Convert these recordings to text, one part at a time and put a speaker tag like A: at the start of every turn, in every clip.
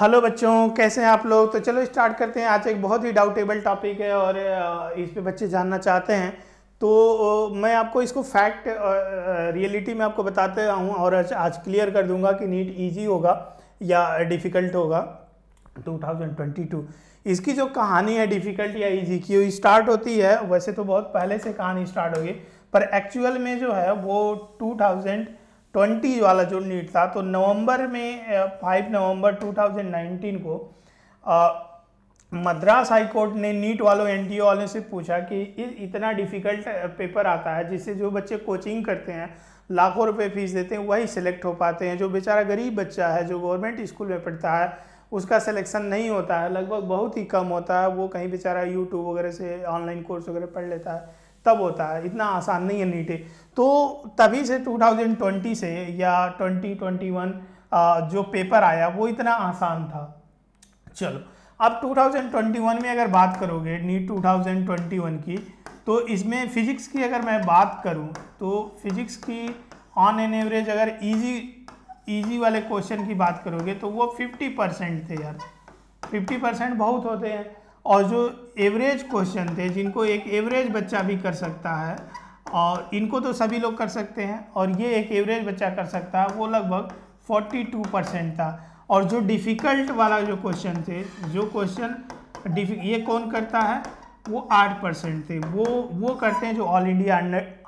A: hello बच्चों कैसे हैं आप लोग तो चलो स्टार्ट करते हैं आज एक बहुत ही डाउटेबल टॉपिक है और इस पे बच्चे जानना चाहते हैं तो मैं आपको इसको फैक्ट रियलिटी में आपको बताते हूँ और आज, आज क्लियर कर दूंगा कि नीट इजी होगा या डिफ़िकल्ट होगा 2022 इसकी जो कहानी है डिफ़िकल्ट या इजी की स्टार्ट होती है वैसे तो बहुत पहले से कहानी स्टार्ट होगी पर एक्चुअल में जो है वो टू ट्वेंटी वाला जो नीट था तो नवंबर में फाइव नवंबर 2019 को मद्रास हाई कोर्ट ने नीट वालों एनडीए वालों से पूछा कि इतना डिफ़िकल्ट पेपर आता है जिससे जो बच्चे कोचिंग करते हैं लाखों रुपए फीस देते हैं वही सिलेक्ट हो पाते हैं जो बेचारा गरीब बच्चा है जो गवर्नमेंट स्कूल में पढ़ता है उसका सिलेक्शन नहीं होता है लगभग बहुत ही कम होता है वो कहीं बेचारा यूट्यूब वगैरह से ऑनलाइन कोर्स वगैरह पढ़ लेता है तब होता है इतना आसान नहीं है नीट तो तभी से 2020 से या 2021 जो पेपर आया वो इतना आसान था चलो अब 2021 में अगर बात करोगे नीट 2021 की तो इसमें फिजिक्स की अगर मैं बात करूं तो फिजिक्स की ऑन एन एवरेज अगर इजी इजी वाले क्वेश्चन की बात करोगे तो वो 50 परसेंट थे यार 50 परसेंट बहुत होते हैं और जो एवरेज क्वेश्चन थे जिनको एक एवरेज बच्चा भी कर सकता है और इनको तो सभी लोग कर सकते हैं और ये एक एवरेज बच्चा कर सकता है वो लगभग 42 परसेंट था और जो डिफ़िकल्ट वाला जो क्वेश्चन थे जो क्वेश्चन ये कौन करता है वो आठ परसेंट थे वो वो करते हैं जो ऑल इंडिया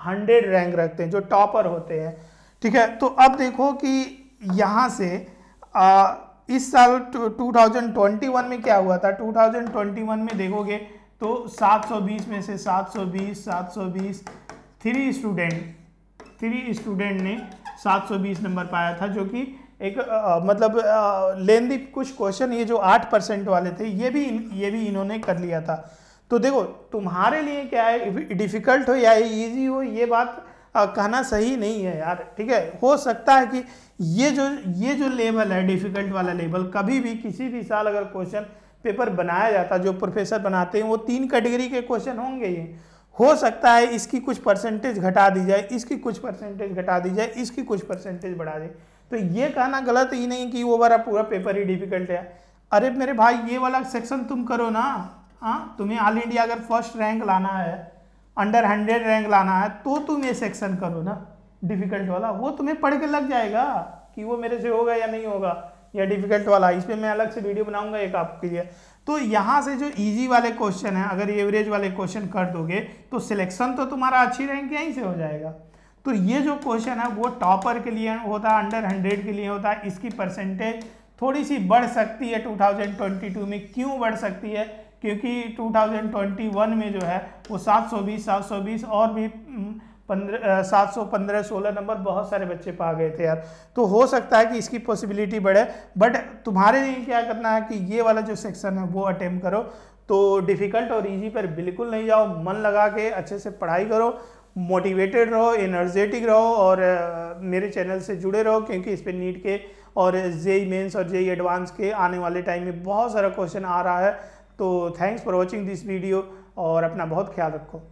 A: हंड्रेड रैंक रखते हैं जो टॉपर होते हैं ठीक है तो अब देखो कि यहाँ से आ, इस साल 2021 में क्या हुआ था 2021 में देखोगे तो 720 में से 720 720 थ्री स्टूडेंट थ्री स्टूडेंट ने 720 नंबर पाया था जो कि एक आ, मतलब लेंदी कुछ क्वेश्चन ये जो आठ परसेंट वाले थे ये भी ये भी इन्होंने कर लिया था तो देखो तुम्हारे लिए क्या है डिफ़िकल्ट हो या ईजी हो ये बात कहना सही नहीं है यार ठीक है हो सकता है कि ये जो ये जो लेवल है डिफ़िकल्ट वाला लेवल कभी भी किसी भी साल अगर क्वेश्चन पेपर बनाया जाता जो प्रोफेसर बनाते हैं वो तीन कैटेगरी के क्वेश्चन होंगे ये हो सकता है इसकी कुछ परसेंटेज घटा दी जाए इसकी कुछ परसेंटेज घटा दी जाए इसकी कुछ परसेंटेज बढ़ा दी तो ये कहना गलत ही नहीं कि वो वाला पूरा पेपर ही डिफ़िकल्ट है अरे मेरे भाई ये वाला सेक्शन तुम करो ना हाँ तुम्हें ऑल इंडिया अगर फर्स्ट रैंक लाना है अंडर हंड्रेड रैंक लाना है तो तुम ये सेक्शन करो ना डिफ़िकल्ट वाला वो तुम्हें पढ़ के लग जाएगा कि वो मेरे से होगा या नहीं होगा या डिफ़िकल्ट वाला इस पर मैं अलग से वीडियो बनाऊंगा एक आपके लिए तो यहाँ से जो इजी वाले क्वेश्चन है अगर एवरेज वाले क्वेश्चन कर दोगे तो सिलेक्शन तो तुम्हारा अच्छी रैंक यहीं से हो जाएगा तो ये जो क्वेश्चन है वो टॉपर के लिए होता है अंडर हंड्रेड के लिए होता है इसकी परसेंटेज थोड़ी सी बढ़ सकती है 2022 में क्यों बढ़ सकती है क्योंकि 2021 में जो है वो 720 720 और भी पंद्रह सात सौ पंद्रह सोलह नंबर बहुत सारे बच्चे पा गए थे यार तो हो सकता है कि इसकी पॉसिबिलिटी बढ़े बट तुम्हारे लिए क्या करना है कि ये वाला जो सेक्शन है वो अटेम्प करो तो डिफ़िकल्ट और इजी पर बिल्कुल नहीं जाओ मन लगा के अच्छे से पढ़ाई करो मोटिवेटेड रहो एनर्जेटिक रहो और मेरे चैनल से जुड़े रहो क्योंकि इस पर नीट के और जेई मेंस और जेई एडवांस के आने वाले टाइम में बहुत सारा क्वेश्चन आ रहा है तो thanks for watching this video और अपना बहुत ख्याल रखो